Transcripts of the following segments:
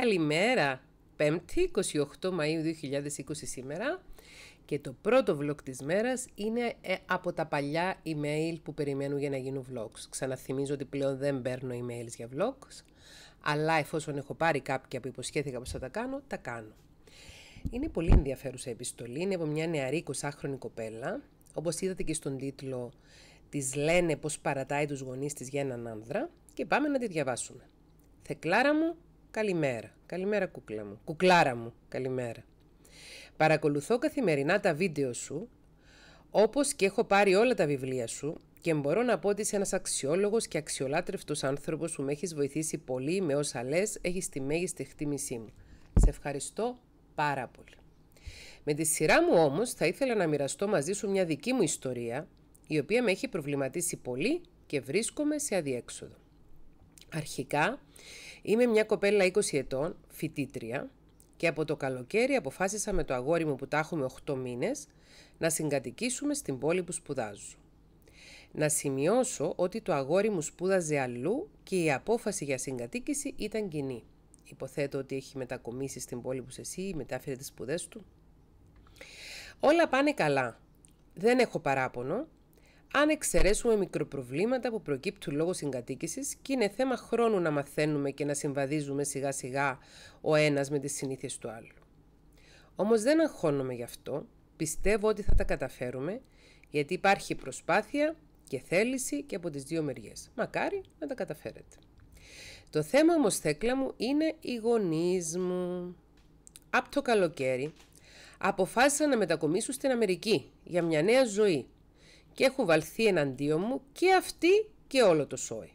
Καλημέρα, 5η 28 Μαΐου 2020 σήμερα και το πρώτο vlog της μέρας είναι ε, από τα παλιά email που περιμένουν για να γίνουν vlogs. Ξαναθυμίζω ότι πλέον δεν παίρνω emails για vlogs, αλλά εφόσον έχω πάρει κάποια που υποσχέθηκα πως θα τα κάνω, τα κάνω. Είναι πολύ ενδιαφέρουσα επιστολή, είναι από μια νεαρή 20χρονη κοπέλα, όπως είδατε και στον τίτλο της λένε πως παρατάει τους γονείς της για έναν άνδρα και πάμε να τη διαβάσουμε. Θεκλάρα μου, Καλημέρα. Καλημέρα κούκλα μου. Κουκλάρα μου. Καλημέρα. Παρακολουθώ καθημερινά τα βίντεο σου, όπως και έχω πάρει όλα τα βιβλία σου και μπορώ να πω ότι είσαι ένας αξιόλογος και αξιολάτρευτος άνθρωπος που με έχεις βοηθήσει πολύ με όσα λες, έχεις τη μέγιστη εκτίμησή μου. Σε ευχαριστώ πάρα πολύ. Με τη σειρά μου όμως θα ήθελα να μοιραστώ μαζί σου μια δική μου ιστορία, η οποία με έχει προβληματίσει πολύ και βρίσκομαι σε αδιέξοδο. Αρχικά, Είμαι μια κοπέλα 20 ετών, φοιτήτρια, και από το καλοκαίρι αποφάσισα με το αγόρι μου που τα έχουμε 8 μήνες να συγκατοικήσουμε στην πόλη που σπουδάζω. Να σημειώσω ότι το αγόρι μου σπούδαζε αλλού και η απόφαση για συγκατοίκηση ήταν κοινή. Υποθέτω ότι έχει μετακομίσει στην πόλη που σε εσύ, μετάφερε τις σπουδές του. Όλα πάνε καλά. Δεν έχω παράπονο αν εξαιρέσουμε μικροπροβλήματα που προκύπτουν λόγω συγκατοίκησης και είναι θέμα χρόνου να μαθαίνουμε και να συμβαδίζουμε σιγά σιγά ο ένας με τις συνήθειες του άλλου. Όμως δεν αγχώνομαι γι' αυτό, πιστεύω ότι θα τα καταφέρουμε, γιατί υπάρχει προσπάθεια και θέληση και από τις δύο μεριές. Μακάρι να τα καταφέρετε. Το θέμα όμως θέκλα μου είναι οι γονείς μου. Από το καλοκαίρι αποφάσισα να μετακομίσω στην Αμερική για μια νέα ζωή και έχουν βαλθεί εναντίον μου και αυτοί και όλο το ΣΟΕ.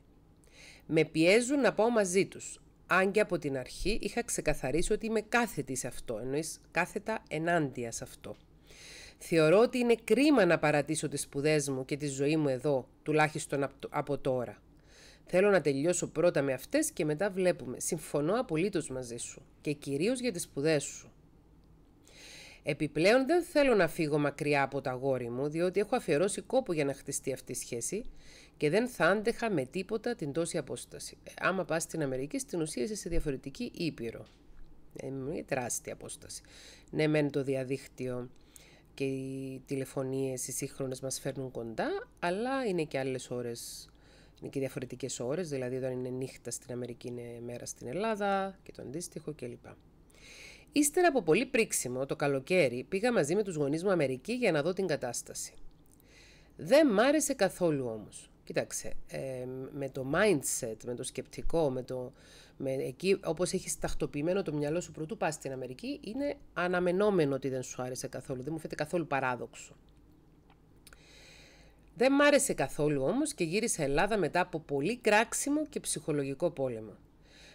Με πιέζουν να πάω μαζί τους, αν και από την αρχή είχα ξεκαθαρίσει ότι είμαι κάθετη σε αυτό, εννοείς κάθετα ενάντια σε αυτό. Θεωρώ ότι είναι κρίμα να παρατήσω τις σπουδές μου και τη ζωή μου εδώ, τουλάχιστον από τώρα. Θέλω να τελειώσω πρώτα με αυτές και μετά βλέπουμε. Συμφωνώ απολύτως μαζί σου και κυρίως για τις σπουδές σου. Επιπλέον δεν θέλω να φύγω μακριά από το αγόρι μου, διότι έχω αφιερώσει κόπο για να χτιστεί αυτή η σχέση και δεν θα άντεχα με τίποτα την τόση απόσταση. Ε, άμα πας στην Αμερική, στην ουσία είσαι σε διαφορετική ήπειρο. Ε, μια τεράστια απόσταση. Ναι, μεν το διαδίκτυο και οι τηλεφωνίες, οι σύγχρονες μας φέρνουν κοντά, αλλά είναι και άλλες ώρες είναι και διαφορετικές ώρες, δηλαδή όταν είναι νύχτα στην Αμερική είναι μέρα στην Ελλάδα και το αντίστοιχο κλπ. Ύστερα από πολύ πρίξιμο το καλοκαίρι πήγα μαζί με τους γονείς μου Αμερική για να δω την κατάσταση. Δεν μ' άρεσε καθόλου όμως. Κοίταξε, ε, με το mindset, με το σκεπτικό, με το, με εκεί όπως έχεις τακτοποιημένο το μυαλό σου πρωτού πας στην Αμερική, είναι αναμενόμενο ότι δεν σου άρεσε καθόλου, δεν μου φαίνεται καθόλου παράδοξο. Δεν μ' άρεσε καθόλου όμως και γύρισα Ελλάδα μετά από πολύ κράξιμο και ψυχολογικό πόλεμο.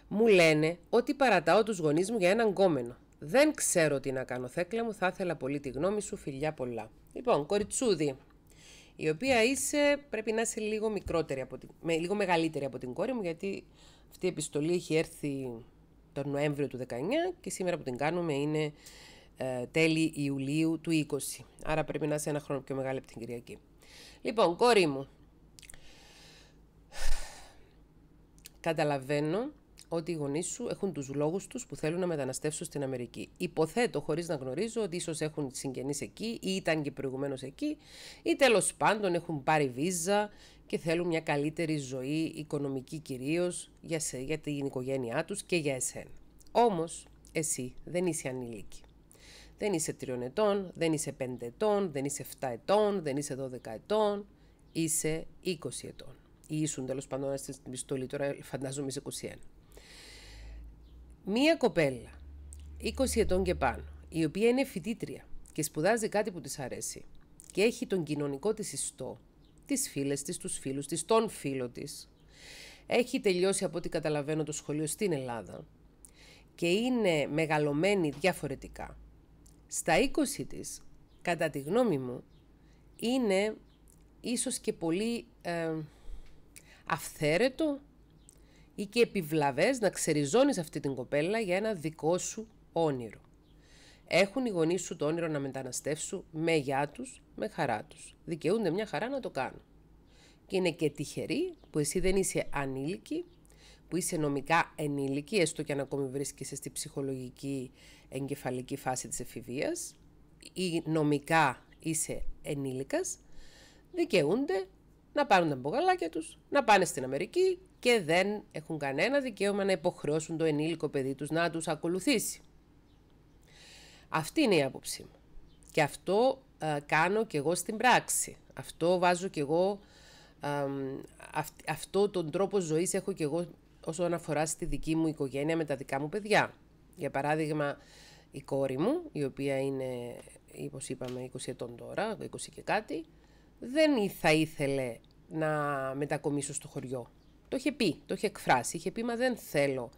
Μου λένε ότι παρατάω τους γονείς μου για έναν κόμενο. Δεν ξέρω τι να κάνω, Θέκλα μου. Θα ήθελα πολύ τη γνώμη σου. Φιλιά πολλά. Λοιπόν, κοριτσούδι. η οποία είσαι, πρέπει να είσαι λίγο, μικρότερη από την, λίγο μεγαλύτερη από την κόρη μου, γιατί αυτή η επιστολή έχει έρθει τον Νοέμβριο του 19 και σήμερα που την κάνουμε είναι ε, τέλη Ιουλίου του 20. Άρα πρέπει να είσαι ένα χρόνο πιο μεγάλη από την Κυριακή. Λοιπόν, κόρη μου, καταλαβαίνω ότι οι γονείς σου έχουν τους λόγους τους που θέλουν να μεταναστεύσουν στην Αμερική. Υποθέτω, χωρίς να γνωρίζω, ότι ίσως έχουν συγγενείς εκεί ή ήταν και προηγουμένως εκεί, ή τέλος πάντων έχουν πάρει βίζα και θέλουν μια καλύτερη ζωή, οικονομική κυρίως, για, για την οικογένειά τους και για εσένα. Όμως, εσύ δεν είσαι ανήλικη. Δεν είσαι τριών ετών, δεν είσαι πέντε ετών, δεν είσαι 7 ετών, δεν είσαι 12 ετών, είσαι 20 ετών. Ή ήσουν τέλος πάντων στην πιστολή, τώρα φαντάζομαι είσαι Μία κοπέλα, 20 ετών και πάνω, η οποία είναι φοιτήτρια και σπουδάζει κάτι που της αρέσει και έχει τον κοινωνικό της ιστό, τις φίλες της, τους φίλους της, τον φίλο της, έχει τελειώσει από ό,τι καταλαβαίνω το σχολείο στην Ελλάδα και είναι μεγαλωμένη διαφορετικά. Στα 20 της, κατά τη γνώμη μου, είναι ίσως και πολύ ε, αυθαίρετο ή και επιβλαβές να ξεριζώνεις αυτή την κοπέλα για ένα δικό σου όνειρο. Έχουν οι γονείς σου το όνειρο να μεταναστεύσουν με γιά τους, με χαρά τους. Δικαιούνται μια χαρά να το κάνουν. Και είναι και τυχεροί που εσύ δεν είσαι ανήλικη, που είσαι νομικά ενήλικη, έστω και αν ακόμη βρίσκεσαι στη ψυχολογική εγκεφαλική φάση της εφηβείας, ή νομικά είσαι ενήλικας, δικαιούνται να πάρουν τα μπουγαλάκια τους, να πάνε στην Αμερική και δεν έχουν κανένα δικαίωμα να υποχρεώσουν το ενήλικο παιδί τους να τους ακολουθήσει. Αυτή είναι η άποψή μου. Και αυτό ε, κάνω και εγώ στην πράξη. Αυτό βάζω και εγώ, αυτό τον τρόπο ζωής έχω και εγώ όσον αφορά στη δική μου οικογένεια με τα δικά μου παιδιά. Για παράδειγμα, η κόρη μου, η οποία είναι, όπως είπαμε, 20 ετών τώρα, 20 και κάτι, δεν θα ήθελε να μετακομίσω στο χωριό. Το είχε πει, το είχε εκφράσει. Είχε πει, μα δεν θέλω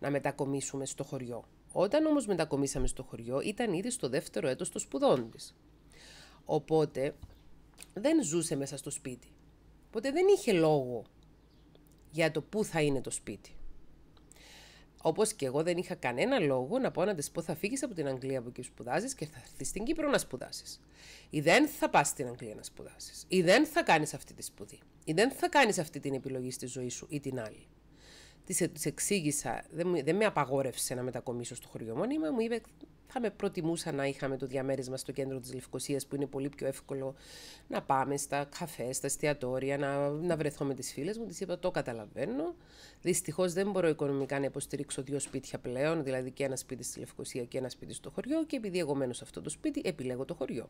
να μετακομίσουμε στο χωριό. Όταν όμως μετακομίσαμε στο χωριό, ήταν ήδη στο δεύτερο έτος των σπουδών της. Οπότε δεν ζούσε μέσα στο σπίτι. Οπότε δεν είχε λόγο για το πού θα είναι το σπίτι. Όπως και εγώ δεν είχα κανένα λόγο να πω να της πω θα φύγεις από την Αγγλία που εκεί σπουδάζεις και θα έρθεις στην Κύπρο να σπουδάσεις. Ή δεν θα πας στην Αγγλία να σπουδάσεις. Ή δεν θα κάνεις αυτή τη σπουδή. Ή δεν θα κάνεις αυτή την επιλογή στη ζωή σου ή την άλλη. Της ε, εξήγησα, δεν, με απαγόρευσε να μετακομίσω στο χωριό μου, μου είπε θα με προτιμούσα να είχαμε το διαμέρισμα στο κέντρο της Λευκοσίας που είναι πολύ πιο εύκολο να πάμε στα καφές, στα εστιατόρια, να, να βρεθώ με τις φίλες μου. Της είπα το καταλαβαίνω. Δυστυχώς δεν μπορώ οικονομικά να υποστηρίξω δύο σπίτια πλέον, δηλαδή και ένα σπίτι στη Λευκοσία και ένα σπίτι στο χωριό και επειδή εγώ μένω σε αυτό το σπίτι επιλέγω το χωριό.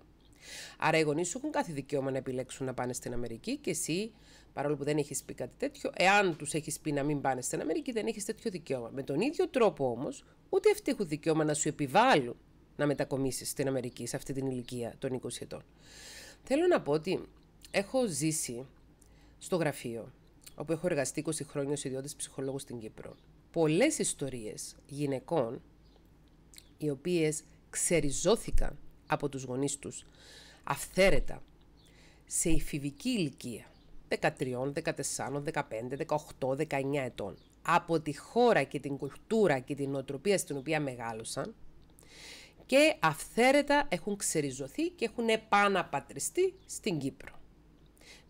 Άρα οι γονείς σου έχουν κάθε δικαίωμα να επιλέξουν να πάνε στην Αμερική και εσύ παρόλο που δεν έχεις πει κάτι τέτοιο, εάν τους έχεις πει να μην πάνε στην Αμερική, δεν έχεις τέτοιο δικαίωμα. Με τον ίδιο τρόπο όμως, ούτε αυτοί έχουν δικαίωμα να σου επιβάλλουν να μετακομίσεις στην Αμερική σε αυτή την ηλικία των 20 ετών. Θέλω να πω ότι έχω ζήσει στο γραφείο, όπου έχω εργαστεί 20 χρόνια ως ιδιώτης ψυχολόγος στην Κύπρο, πολλές ιστορίες γυναικών οι οποίες ξεριζώθηκαν από τους γονείς τους αυθαίρετα σε ηφηβική ηλικία 13, 14, 15, 18, 19 ετών από τη χώρα και την κουλτούρα και την νοοτροπία στην οποία μεγάλωσαν και αυθαίρετα έχουν ξεριζωθεί και έχουν επαναπατριστεί στην Κύπρο.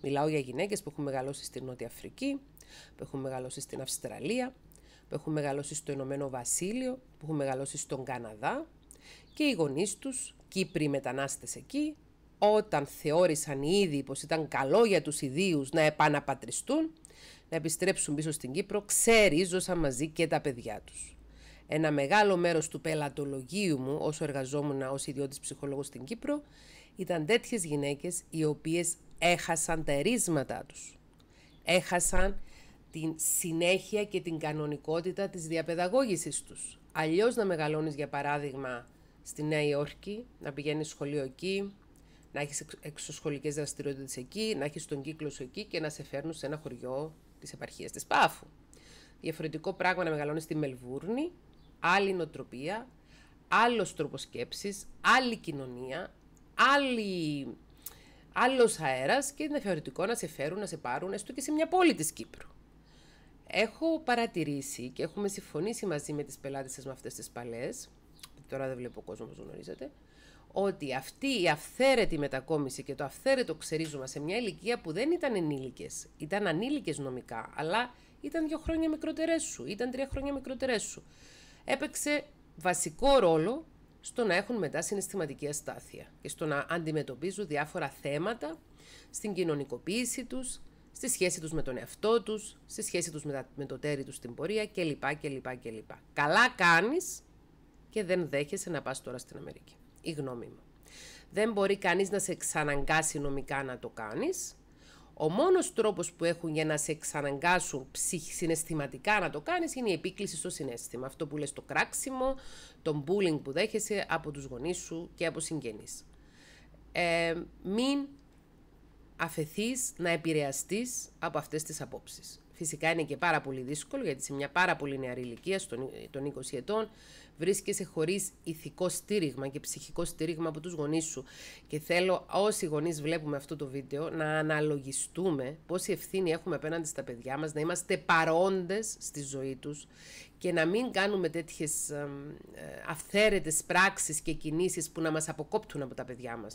Μιλάω για γυναίκες που έχουν μεγαλώσει στην Νότια Αφρική, που έχουν μεγαλώσει στην Αυστραλία, που έχουν μεγαλώσει στο Ηνωμένο Βασίλειο, που έχουν μεγαλώσει στον Καναδά και οι γονείς τους, Κύπροι μετανάστες εκεί, όταν θεώρησαν ήδη πως ήταν καλό για τους ιδίους να επαναπατριστούν, να επιστρέψουν πίσω στην Κύπρο, ξερίζωσαν μαζί και τα παιδιά τους. Ένα μεγάλο μέρος του πελατολογίου μου όσο εργαζόμουν ως ιδιώτης ψυχολόγος στην Κύπρο ήταν τέτοιες γυναίκες οι οποίες έχασαν τα ερίσματά τους. Έχασαν την συνέχεια και την κανονικότητα της διαπαιδαγώγησης τους. Αλλιώς να μεγαλώνεις για παράδειγμα στη Νέα Υόρκη, να πηγαίνεις σχολείο εκεί, να έχεις εξωσχολικές δραστηριότητες εκεί, να έχεις τον κύκλο σου εκεί και να σε φέρνουν σε ένα χωριό της επαρχίας της Πάφου. Διαφορετικό πράγμα να μεγαλώνεις στη Μελβούρνη, άλλη νοοτροπία, άλλος τρόπος σκέψης, άλλη κοινωνία, άλλη... άλλος αέρας και είναι θεωρητικό να σε φέρουν, να σε πάρουν, έστω και σε μια πόλη της Κύπρου. Έχω παρατηρήσει και έχουμε συμφωνήσει μαζί με τις πελάτες σας με αυτές τις παλές, τώρα δεν βλέπω κόσμο όπως γνωρίζετε, ότι αυτή η αυθαίρετη μετακόμιση και το αυθαίρετο ξερίζωμα σε μια ηλικία που δεν ήταν ενήλικες, ήταν ανήλικέ νομικά, αλλά ήταν δύο χρόνια μικρότερε σου, ήταν τρία χρόνια μικρότερε σου, έπαιξε βασικό ρόλο στο να έχουν μετά συναισθηματική αστάθεια και στο να αντιμετωπίζουν διάφορα θέματα στην κοινωνικοποίηση τους, στη σχέση τους με τον εαυτό τους, στη σχέση τους με το τέρι τους στην πορεία κλπ. κλπ. Καλά κάνεις και δεν δέχεσαι να πας τώρα στην Αμερική. Δεν μπορεί κανείς να σε εξαναγκάσει νομικά να το κάνεις. Ο μόνος τρόπος που έχουν για να σε εξαναγκάσουν συναισθηματικά να το κάνεις είναι η επίκληση στο συνέστημα. Αυτό που λες το κράξιμο, τον bullying που δέχεσαι από τους γονείς σου και από συγγενείς. Ε, μην αφαιθείς να επηρεαστείς από αυτές τις απόψεις. Φυσικά είναι και πάρα πολύ δύσκολο γιατί σε μια πάρα πολύ νεαρή ηλικία, ε, των 20 ετών, βρίσκεσαι χωρίς ηθικό στήριγμα και ψυχικό στήριγμα από τους γονείς σου. Και θέλω όσοι γονείς βλέπουμε αυτό το βίντεο να αναλογιστούμε πόση ευθύνη έχουμε απέναντι στα παιδιά μας, να είμαστε παρόντες στη ζωή τους και να μην κάνουμε τέτοιες αυθαίρετες πράξεις και κινήσεις που να μας αποκόπτουν από τα παιδιά μας.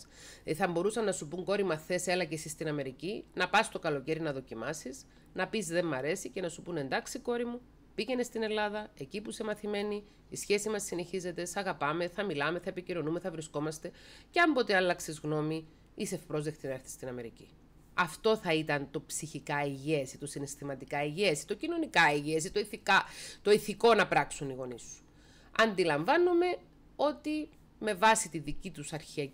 Ε, θα μπορούσαν να σου πούν κόρη, μα θες, έλα και εσύ στην Αμερική, να πας το καλοκαίρι να δοκιμάσεις, να πεις δεν μ' αρέσει και να σου πούν εντάξει κόρη μου, Πήγαινε στην Ελλάδα, εκεί που είσαι μαθημένη, η σχέση μας συνεχίζεται, σε αγαπάμε, θα μιλάμε, θα επικοινωνούμε, θα βρισκόμαστε. Και αν ποτέ άλλαξες γνώμη, είσαι ευπρόσδεκτη να έρθεις στην Αμερική. Αυτό θα ήταν το ψυχικά υγιές, το συναισθηματικά υγιές, το κοινωνικά υγιές, το, το ηθικό να πράξουν οι γονείς σου. Αντιλαμβάνομαι ότι με βάση, τη δική τους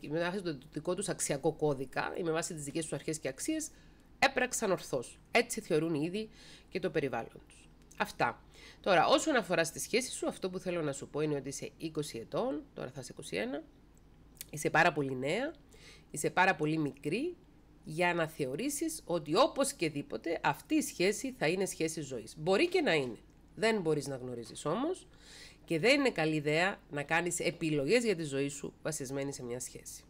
με βάση το δικό τους αξιακό κώδικα ή με βάση τις δικές τους αρχές και αξίες, έπραξαν ορθώς. Έτσι θεωρούν ήδη και το περιβάλλον τους. Αυτά. Τώρα, όσον αφορά στη σχέση σου, αυτό που θέλω να σου πω είναι ότι είσαι 20 ετών, τώρα θα είσαι 21, είσαι πάρα πολύ νέα, είσαι πάρα πολύ μικρή για να θεωρήσεις ότι όπως και δίποτε αυτή η σχέση θα είναι σχέση ζωής. Μπορεί και να είναι. Δεν μπορείς να γνωρίζεις όμως και δεν είναι καλή ιδέα να κάνεις επιλογές για τη ζωή σου βασισμένη σε μια σχέση.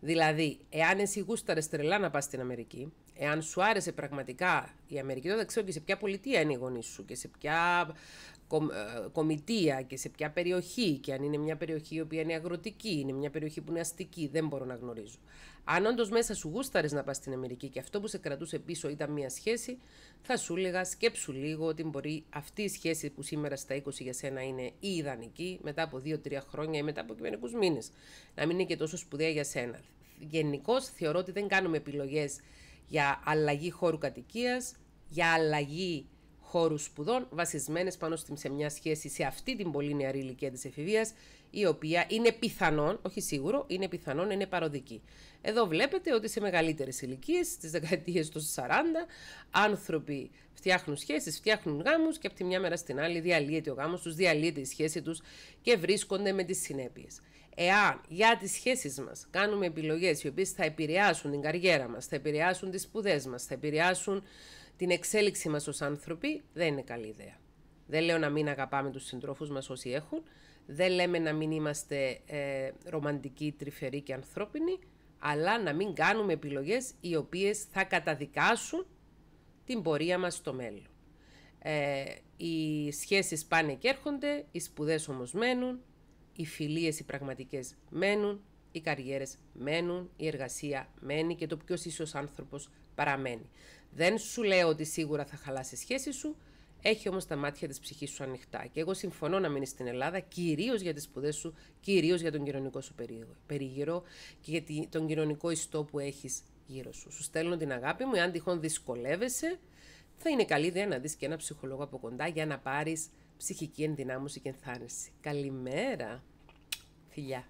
Δηλαδή, εάν εσύ γούσταρες τρελά να πας στην Αμερική, εάν σου άρεσε πραγματικά η Αμερική, τότε ξέρω και σε ποια πολιτεία είναι οι γονείς σου και σε ποια ε, κομιτεία και σε ποια περιοχή. Και αν είναι μια περιοχή η οποία είναι αγροτική, είναι μια περιοχή που είναι αστική, δεν μπορώ να γνωρίζω. Αν όντως μέσα σου γούσταρες να πας στην Αμερική και αυτό που σε κρατούσε πίσω ήταν μια σχέση, θα σου έλεγα σκέψου λίγο ότι μπορεί αυτή η σχέση που σήμερα στα 20 για σένα είναι η ιδανική, μετά από 2-3 χρόνια ή μετά από μερικού μήνες, να μην είναι και τόσο σπουδαία για σένα. Γενικώς θεωρώ ότι δεν κάνουμε επιλογές για αλλαγή χώρου κατοικίας για αλλαγή χώρου σπουδών, βασισμένες πάνω σε μια σχέση σε αυτή την πολύ νεαρή ηλικία της εφηβείας, η οποία είναι πιθανόν, όχι σίγουρο, είναι πιθανόν είναι παροδική. Εδώ βλέπετε ότι σε μεγαλύτερες ηλικίες, στις δεκαετίες του 40, άνθρωποι φτιάχνουν σχέσεις, φτιάχνουν γάμους και από τη μια μέρα στην άλλη διαλύεται ο γάμος τους, διαλύεται η σχέση τους και βρίσκονται με τις συνέπειες. Εάν για τις σχέσεις μας κάνουμε επιλογές οι οποίες θα επηρεάσουν την καριέρα μας, θα επηρεάσουν τις σπουδές μας, θα επηρεάσουν την εξέλιξή μας ως άνθρωποι, δεν είναι καλή ιδέα. Δεν λέω να μην αγαπάμε τους συντρόφους μας όσοι έχουν, δεν λέμε να μην είμαστε ε, ρομαντικοί, τρυφεροί και ανθρώπινοι, αλλά να μην κάνουμε επιλογές οι οποίες θα καταδικάσουν την πορεία μας στο μέλλον. Ε, οι σχέσεις πάνε και έρχονται, οι σπουδές όμως μένουν, οι φιλίες οι πραγματικές μένουν, οι καριέρες μένουν, η εργασία μένει και το ποιος είσαι ως άνθρωπος παραμένει. Δεν σου λέω ότι σίγουρα θα χαλάσει σχέση σου, έχει όμως τα μάτια της ψυχής σου ανοιχτά. Και εγώ συμφωνώ να μείνεις στην Ελλάδα, κυρίως για τις σπουδές σου, κυρίως για τον κοινωνικό σου περίγυρο και για τον κοινωνικό ιστό που έχεις γύρω σου. Σου στέλνω την αγάπη μου, εάν τυχόν δυσκολεύεσαι, θα είναι καλή ιδέα να δεις και ένα ψυχολόγο από κοντά για να πάρεις ψυχική ενδυνάμωση και ενθάρρυνση. Καλημέρα, φιλιά.